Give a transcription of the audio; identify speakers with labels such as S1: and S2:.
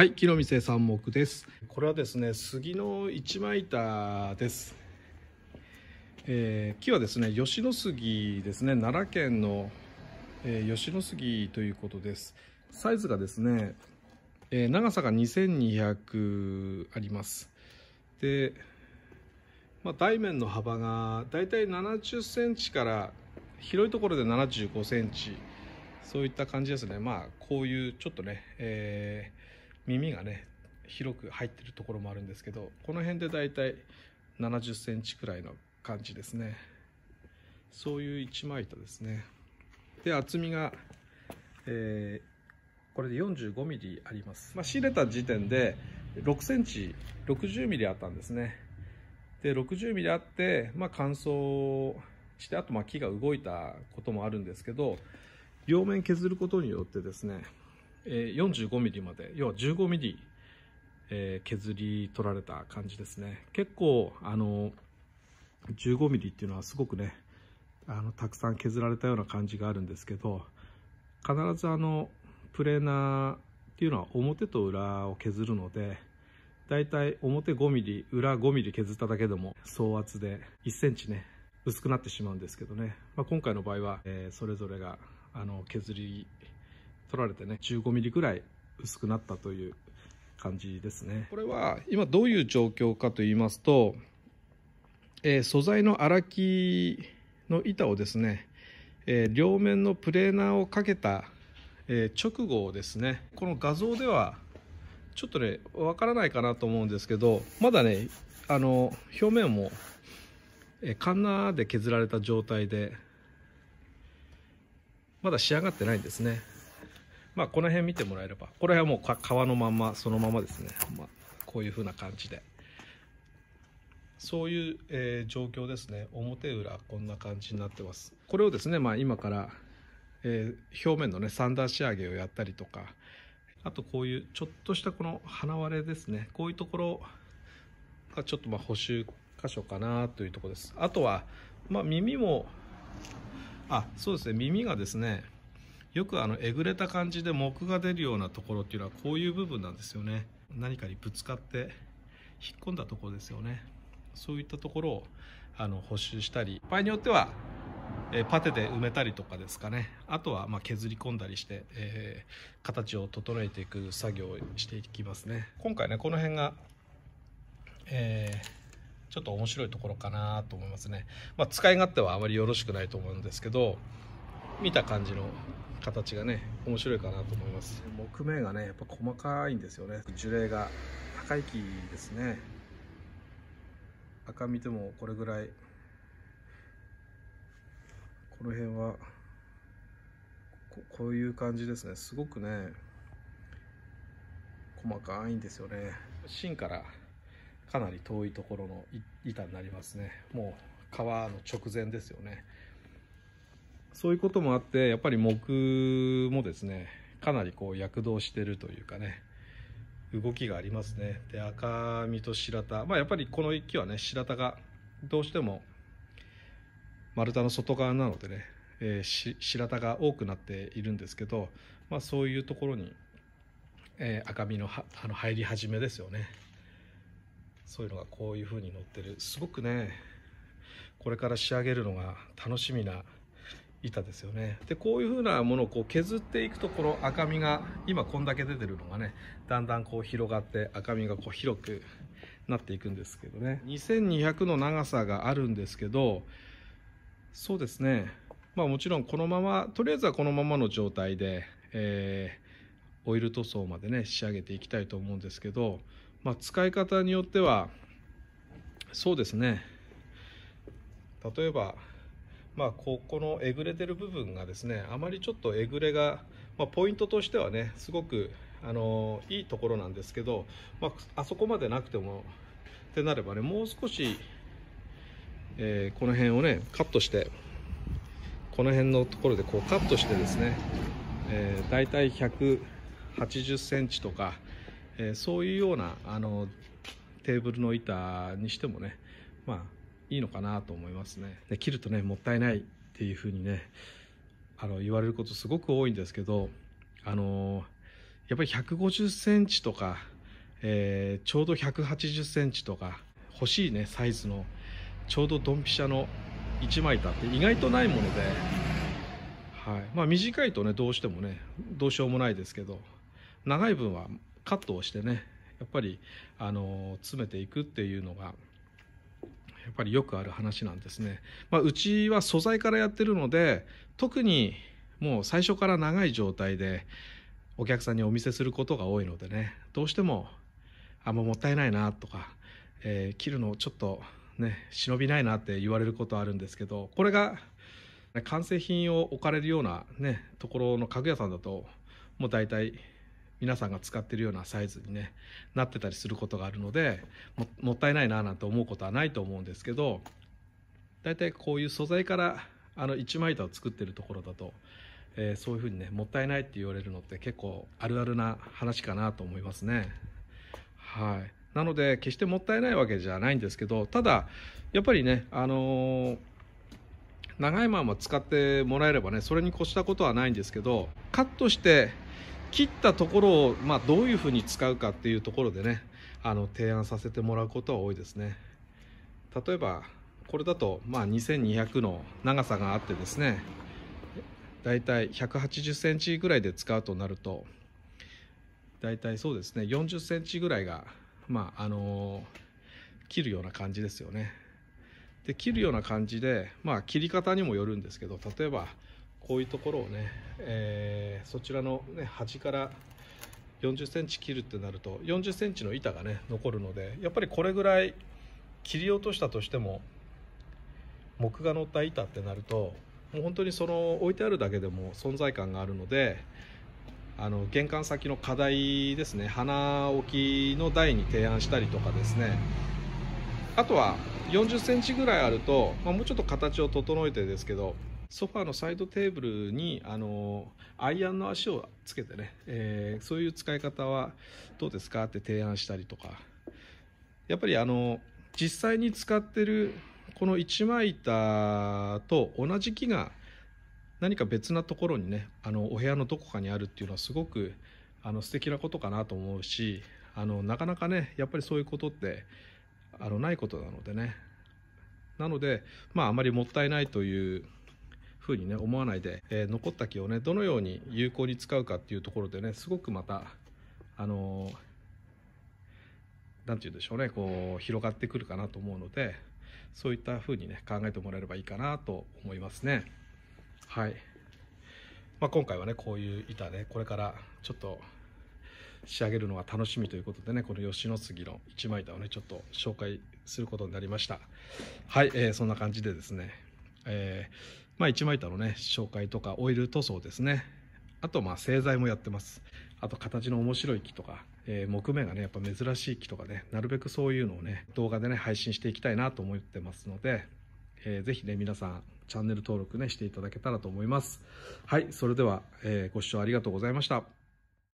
S1: はい木の店三目ですこれはですね杉の一枚板です、えー、木はですね吉野杉ですね奈良県の、えー、吉野杉ということですサイズがですね、えー、長さが2200ありますでまあ、台面の幅がだいたい70センチから広いところで75センチそういった感じですねまあこういうちょっとね、え耳がね広く入ってるところもあるんですけどこの辺でだいたい7 0センチくらいの感じですねそういう一枚板ですねで厚みが、えー、これで4 5ミリあります、まあ、仕入れた時点で6センチ6 0 m m あったんですねで6 0 m m あって、まあ、乾燥してあとま木が動いたこともあるんですけど両面削ることによってですねえ 45mm まで要は 15mm、え削り取られた感じですね結構あの 15mm っていうのはすごくねあのたくさん削られたような感じがあるんですけど必ずあのプレーナーっていうのは表と裏を削るのでだいたい表 5mm 裏 5mm 削っただけでも総圧で 1cm ね薄くなってしまうんですけどね、まあ、今回の場合は、えー、それぞれがあの削り取られてね、15ミリぐらい薄くなったという感じですね。これは今どういう状況かと言いますと、えー、素材の荒木の板をですね、えー、両面のプレーナーをかけた、えー、直後ですね、この画像ではちょっとね、わからないかなと思うんですけど、まだね、あの、表面も、えカンナで削られた状態で、まだ仕上がってないんですね。まあ、この辺見てもらえれば、これはもう皮のまま、そのままですね。まあ、こういう風な感じで。そういう、えー、状況ですね。表裏、こんな感じになってます。これをですね、まあ、今から、えー、表面のね、サンダー仕上げをやったりとか、あとこういうちょっとしたこの花割れですね。こういうところがちょっとまあ補修箇所かなというところです。あとは、まあ、耳も、あ、そうですね、耳がですね、よくあのえぐれた感じで木が出るようなところっていうのはこういう部分なんですよね何かにぶつかって引っ込んだところですよねそういったところをあの補修したり場合によってはえパテで埋めたりとかですかねあとはま削り込んだりして、えー、形を整えていく作業をしていきますね今回ねこの辺が、えー、ちょっと面白いところかなと思いますね、まあ、使い勝手はあまりよろしくないと思うんですけど見た感じの形がね面白いかなと思います木目がねやっぱ細かいんですよね樹齢が高い木ですね赤身でもこれぐらいこの辺はこういう感じですねすごくね細かいんですよね芯からかなり遠いところの板になりますねもう川の直前ですよねそういうこともあってやっぱり木もですねかなりこう躍動してるというかね動きがありますねで赤身と白田まあやっぱりこの1機はね白田がどうしても丸太の外側なのでね、えー、白田が多くなっているんですけど、まあ、そういうところに、えー、赤身のはあの入り始めですよねそういうのがこういうふうに乗ってるすごくねこれから仕上げるのが楽しみな板ですよねでこういうふうなものをこう削っていくとこの赤みが今こんだけ出てるのがねだんだんこう広がって赤みがこう広くなっていくんですけどね2200の長さがあるんですけどそうですねまあもちろんこのままとりあえずはこのままの状態で、えー、オイル塗装までね仕上げていきたいと思うんですけど、まあ、使い方によってはそうですね例えばまあ、ここのえぐれてる部分がですねあまりちょっとえぐれが、まあ、ポイントとしてはねすごくあのいいところなんですけど、まあ、あそこまでなくてもってなればねもう少し、えー、この辺をねカットしてこの辺のところでこうカットしてですね、えー、大体180センチとか、えー、そういうようなあのテーブルの板にしてもねまあいいのかなと思いますね。で切るとねもったいないっていうふうにねあの言われることすごく多いんですけどあのやっぱり150センチとか、えー、ちょうど180センチとか欲しいねサイズのちょうどドンピシャの1枚板って意外とないもので、はいまあ、短いとねどうしてもねどうしようもないですけど長い分はカットをしてねやっぱりあの詰めていくっていうのがやっぱりよくある話なんですね。まあ、うちは素材からやってるので特にもう最初から長い状態でお客さんにお見せすることが多いのでねどうしてもあもうもったいないなとか、えー、切るのちょっとね忍びないなって言われることあるんですけどこれが完成品を置かれるようなねところの家具屋さんだともう大体皆さんが使ってるようなサイズに、ね、なってたりすることがあるのでもったいないななんて思うことはないと思うんですけど大体こういう素材からあの一枚板を作ってるところだと、えー、そういうふうにねもったいないって言われるのって結構あるあるな話かなと思いますね。はいなので決してもったいないわけじゃないんですけどただやっぱりねあのー長いまま使ってもらえればねそれに越したことはないんですけどカットして切ったところを、まあ、どういうふうに使うかっていうところでねあの提案させてもらうことは多いですね例えばこれだと、まあ、2200の長さがあってですねだいたい1 8 0ンチぐらいで使うとなるとだいたいそうですね4 0センチぐらいが、まああのー、切るような感じですよねで切るような感じで、まあ、切り方にもよるんですけど例えばこういうところをね、えー、そちらの、ね、端から40センチ切るってなると40センチの板がね残るのでやっぱりこれぐらい切り落としたとしても木が乗った板ってなるともう本当にその置いてあるだけでも存在感があるのであの玄関先の課題ですね花置きの台に提案したりとかですねあとは40センチぐらいあると、まあ、もうちょっと形を整えてですけどソファーのサイドテーブルにあのアイアンの足をつけてね、えー、そういう使い方はどうですかって提案したりとかやっぱりあの実際に使ってるこの一枚板と同じ木が何か別なところにねあのお部屋のどこかにあるっていうのはすごくあの素敵なことかなと思うしあのなかなかねやっぱりそういうことってあのないことなのでねなのでまああまりもったいないというふうにね思わないで、えー、残った木をねどのように有効に使うかっていうところでねすごくまたあの何、ー、て言うんでしょうねこう広がってくるかなと思うのでそういったふうにね考えてもらえればいいかなと思いますね。はい、まあ、今回はねこういう板でこれからちょっと仕上げるのが楽しみということでねこの吉野杉の一枚板をねちょっと紹介することになりましたはい、えー、そんな感じでですね、えーまあ、一枚板のね紹介とかオイル塗装ですねあとまあ製材もやってますあと形の面白い木とか、えー、木目がねやっぱ珍しい木とかねなるべくそういうのをね動画でね配信していきたいなと思ってますので、えー、ぜひね皆さんチャンネル登録ねしていただけたらと思いますはいそれでは、えー、ご視聴ありがとうございました